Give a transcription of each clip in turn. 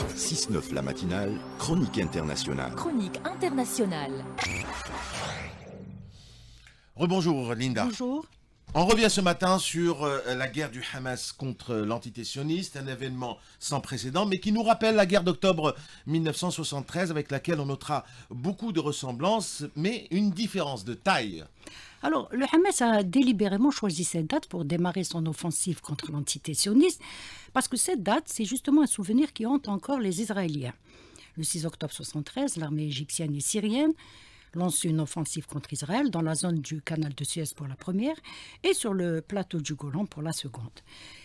6-9 la matinale, chronique internationale. Chronique internationale. Rebonjour Linda. Bonjour. On revient ce matin sur euh, la guerre du Hamas contre euh, l'entité sioniste, un événement sans précédent, mais qui nous rappelle la guerre d'octobre 1973, avec laquelle on notera beaucoup de ressemblances, mais une différence de taille. Alors, le Hamas a délibérément choisi cette date pour démarrer son offensive contre l'entité sioniste, parce que cette date, c'est justement un souvenir qui hante encore les Israéliens. Le 6 octobre 1973, l'armée égyptienne et syrienne lance une offensive contre Israël dans la zone du canal de Suez pour la première et sur le plateau du Golan pour la seconde.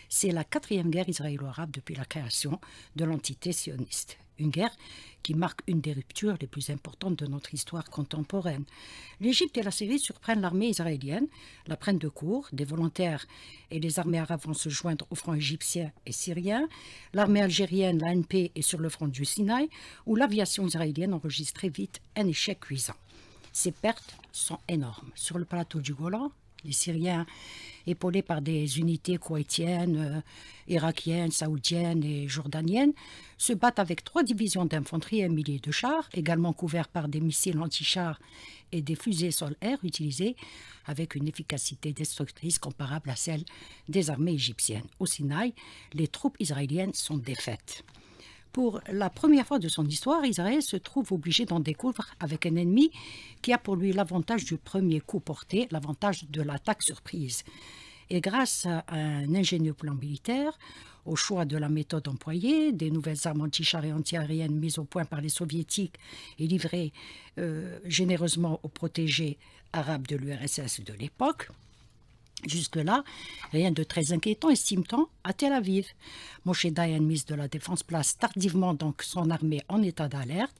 C'est la quatrième guerre israélo-arabe depuis la création de l'entité sioniste. Une guerre qui marque une des ruptures les plus importantes de notre histoire contemporaine. L'Égypte et la Syrie surprennent l'armée israélienne, la prennent de court, des volontaires et les armées arabes vont se joindre au front égyptien et syrien, l'armée algérienne, l'ANP, est sur le front du Sinaï, où l'aviation israélienne très vite un échec cuisant. Ces pertes sont énormes. Sur le plateau du Golan, les Syriens, épaulés par des unités koweïtiennes, euh, irakiennes, saoudiennes et jordaniennes, se battent avec trois divisions d'infanterie et un millier de chars, également couverts par des missiles anti-chars et des fusées sol-air utilisés avec une efficacité destructrice comparable à celle des armées égyptiennes. Au Sinaï, les troupes israéliennes sont défaites pour la première fois de son histoire, Israël se trouve obligé d'en découvrir avec un ennemi qui a pour lui l'avantage du premier coup porté, l'avantage de l'attaque surprise. Et grâce à un ingénieux plan militaire, au choix de la méthode employée, des nouvelles armes anti-char et anti antiaériennes mises au point par les soviétiques et livrées euh, généreusement aux protégés arabes de l'URSS de l'époque, Jusque-là, rien de très inquiétant, estime-t-on, à Tel Aviv. Moshe Dayan, ministre de la Défense, place tardivement donc son armée en état d'alerte.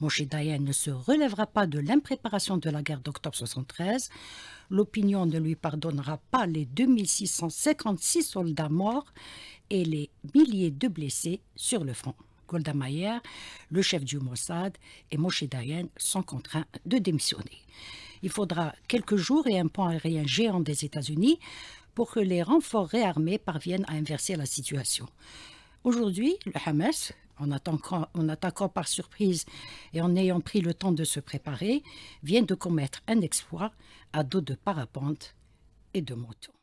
Moshe Dayan ne se relèvera pas de l'impréparation de la guerre d'octobre 73. L'opinion ne lui pardonnera pas les 2656 soldats morts et les milliers de blessés sur le front. Golda Meir, le chef du Mossad et Moshe Dayan sont contraints de démissionner. Il faudra quelques jours et un pont aérien géant des États-Unis pour que les renforts réarmés parviennent à inverser la situation. Aujourd'hui, le Hamas, en attaquant, en attaquant, par surprise et en ayant pris le temps de se préparer, vient de commettre un exploit à dos de parapente et de moto.